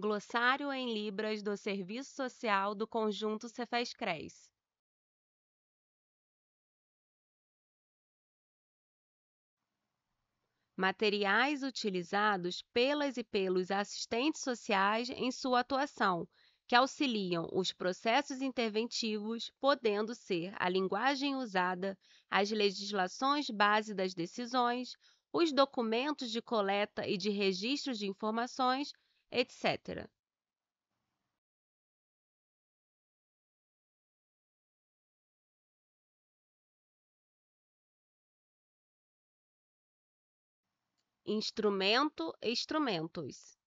Glossário em Libras do Serviço Social do Conjunto Cefaz-Cres. Materiais utilizados pelas e pelos assistentes sociais em sua atuação, que auxiliam os processos interventivos, podendo ser a linguagem usada, as legislações base das decisões, os documentos de coleta e de registro de informações etc. Instrumento, instrumentos.